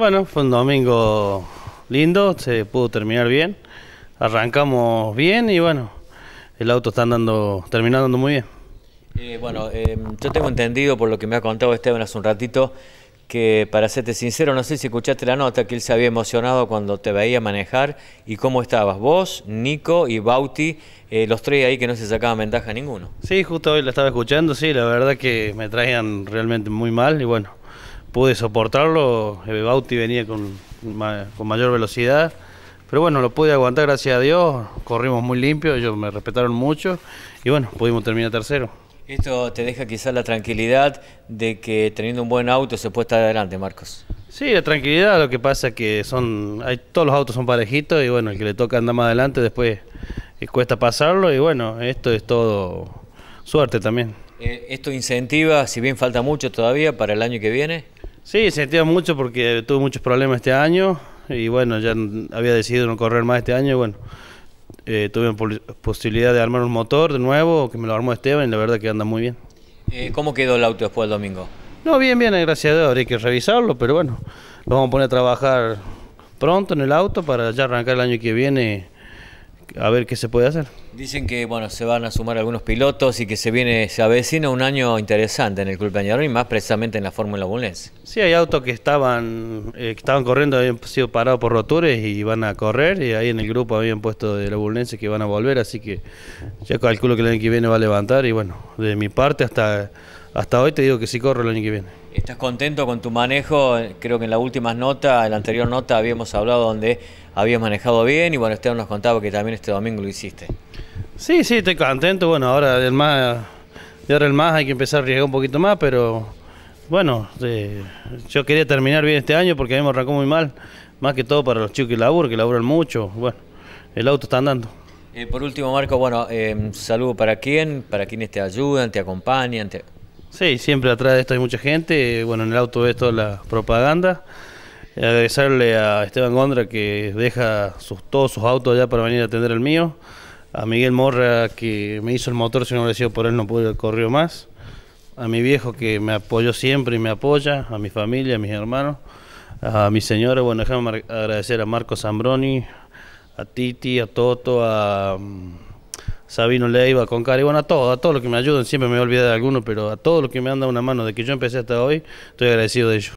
Bueno, fue un domingo lindo, se pudo terminar bien. Arrancamos bien y bueno, el auto está andando, terminando muy bien. Eh, bueno, em, yo tengo entendido por lo que me ha contado Esteban hace un ratito que para serte sincero, no sé si escuchaste la nota, que él se había emocionado cuando te veía manejar y cómo estabas vos, Nico y Bauti, eh, los tres ahí que no se sacaban ventaja ninguno. Sí, justo hoy la estaba escuchando, sí, la verdad que me traían realmente muy mal y bueno, pude soportarlo. el Bauti venía con, mayor velocidad. Pero bueno, lo pude aguantar gracias a Dios. Corrimos muy limpio, ellos me respetaron mucho y bueno, pudimos terminar tercero. Esto te deja quizás la tranquilidad de que teniendo un buen auto se puede estar adelante, Marcos. Sí, la tranquilidad, lo que pasa es que son, hay, todos los autos son parejitos y bueno, el que le toca andar más adelante después eh, cuesta pasarlo y bueno, esto es todo suerte también. Eh, ¿Esto incentiva, si bien falta mucho todavía, para el año que viene? Sí, sentía mucho porque tuve muchos problemas este año y bueno, ya había decidido no correr más este año y bueno, eh, tuve la posibilidad de armar un motor de nuevo que me lo armó Esteban y la verdad que anda muy bien. Eh, ¿Cómo quedó el auto después del domingo? No, bien, bien, eh, gracias a Dios, habría que revisarlo, pero bueno, lo vamos a poner a trabajar pronto en el auto para ya arrancar el año que viene a ver qué se puede hacer. Dicen que bueno se van a sumar algunos pilotos y que se viene, se avecina un año interesante en el Club Peñarol y más precisamente en la Fórmula 1. Sí, hay autos que estaban, eh, estaban corriendo, habían sido parados por rotores y van a correr, y ahí en el grupo habían puesto de la Bulnense que van a volver, así que yo calculo que el año que viene va a levantar y bueno, de mi parte hasta, hasta hoy te digo que sí corro el año que viene. Estás contento con tu manejo, creo que en la última nota, en la anterior nota habíamos hablado donde habías manejado bien y bueno, Esteban nos contaba que también este domingo lo hiciste. Sí, sí, estoy contento, bueno, ahora el más, el más hay que empezar a arriesgar un poquito más, pero bueno, yo quería terminar bien este año porque a mí me arrancó muy mal, más que todo para los chicos que laburan, que laburan mucho, bueno, el auto está andando. Eh, por último, Marco, bueno, eh, saludo para quién, para quienes te ayudan, te acompañan, te... Sí, siempre atrás de esto hay mucha gente. Bueno, en el auto ves toda la propaganda. Agradecerle a Esteban Gondra que deja sus, todos sus autos allá para venir a atender el mío. A Miguel Morra que me hizo el motor, si no lo sido por él no pude haber corrido más. A mi viejo que me apoyó siempre y me apoya. A mi familia, a mis hermanos. A mi señora, bueno, déjame agradecer a Marco Zambroni, a Titi, a Toto, a... Mm, Sabino le iba con y bueno, a todos, a todos los que me ayudan, siempre me he olvidado de algunos, pero a todos los que me han dado una mano de que yo empecé hasta hoy, estoy agradecido de ellos.